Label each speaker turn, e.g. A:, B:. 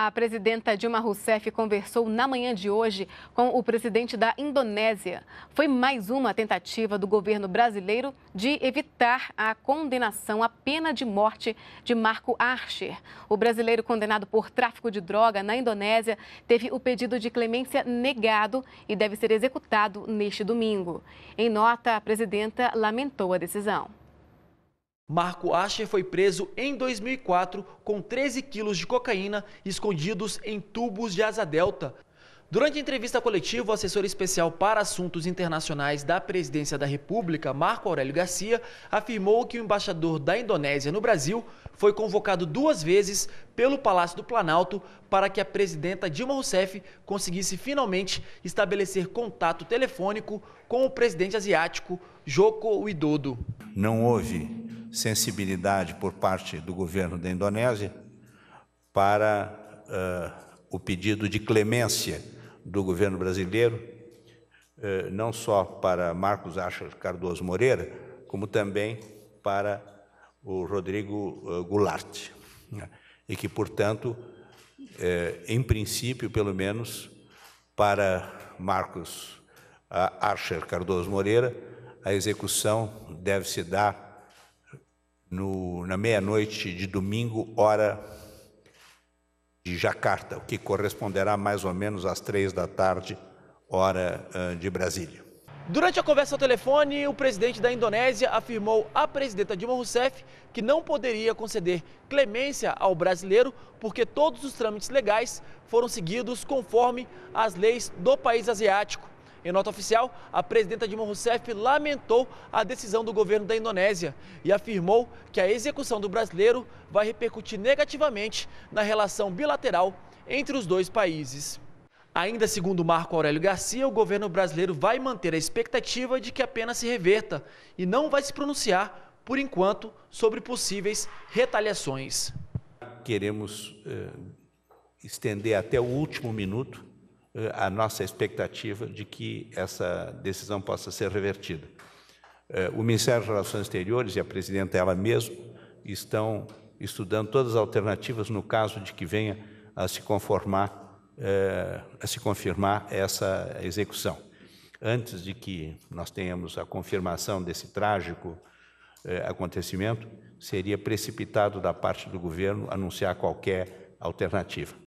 A: A presidenta Dilma Rousseff conversou na manhã de hoje com o presidente da Indonésia. Foi mais uma tentativa do governo brasileiro de evitar a condenação à pena de morte de Marco Archer. O brasileiro condenado por tráfico de droga na Indonésia teve o pedido de clemência negado e deve ser executado neste domingo. Em nota, a presidenta lamentou a decisão.
B: Marco Asher foi preso em 2004 com 13 quilos de cocaína escondidos em tubos de asa delta. Durante a entrevista coletiva, o assessor especial para assuntos internacionais da Presidência da República, Marco Aurélio Garcia, afirmou que o embaixador da Indonésia no Brasil foi convocado duas vezes pelo Palácio do Planalto para que a presidenta Dilma Rousseff conseguisse finalmente estabelecer contato telefônico com o presidente asiático Joko Widodo.
C: Não houve sensibilidade por parte do governo da Indonésia para uh, o pedido de clemência do governo brasileiro, uh, não só para Marcos Acha Cardoso Moreira, como também para o Rodrigo uh, Goulart. Né? E que, portanto, em princípio, pelo menos, para Marcos Archer Cardoso Moreira, a execução deve se dar no, na meia-noite de domingo, hora de Jacarta, o que corresponderá mais ou menos às três da tarde, hora uh, de
B: Brasília. Durante a conversa ao telefone, o presidente da Indonésia afirmou à presidenta Dilma Rousseff que não poderia conceder clemência ao brasileiro porque todos os trâmites legais foram seguidos conforme as leis do país asiático. Em nota oficial, a presidenta Dilma Rousseff lamentou a decisão do governo da Indonésia e afirmou que a execução do brasileiro vai repercutir negativamente na relação bilateral entre os dois países. Ainda segundo Marco Aurélio Garcia, o governo brasileiro vai manter a expectativa de que a pena se reverta e não vai se pronunciar, por enquanto, sobre possíveis retaliações.
C: Queremos eh, estender até o último minuto eh, a nossa expectativa de que essa decisão possa ser revertida. Eh, o Ministério das Relações Exteriores e a presidenta ela mesma estão estudando todas as alternativas no caso de que venha a se conformar, eh, a se confirmar essa execução. Antes de que nós tenhamos a confirmação desse trágico acontecimento, seria precipitado da parte do governo anunciar qualquer alternativa.